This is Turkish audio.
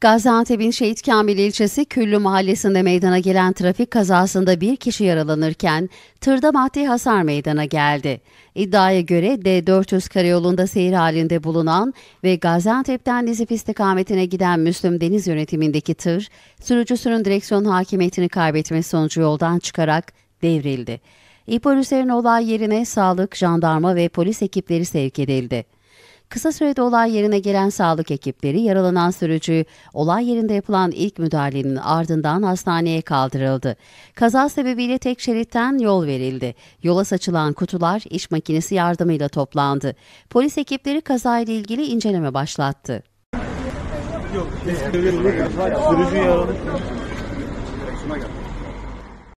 Gaziantep'in Şehit Kamil ilçesi Küllü mahallesinde meydana gelen trafik kazasında bir kişi yaralanırken tırda maddi hasar meydana geldi. İddiaya göre D400 karayolunda seyir halinde bulunan ve Gaziantep'ten Nizip istikametine giden Müslüm Deniz yönetimindeki tır, sürücüsünün direksiyon hakimiyetini kaybetmesi sonucu yoldan çıkarak devrildi. İhbar üzerine olay yerine sağlık, jandarma ve polis ekipleri sevk edildi. Kısa sürede olay yerine gelen sağlık ekipleri yaralanan sürücü olay yerinde yapılan ilk müdahalenin ardından hastaneye kaldırıldı. Kaza sebebiyle tek şeritten yol verildi. Yola saçılan kutular iş makinesi yardımıyla toplandı. Polis ekipleri kazayla ilgili inceleme başlattı. Yok, sürücü yaralı.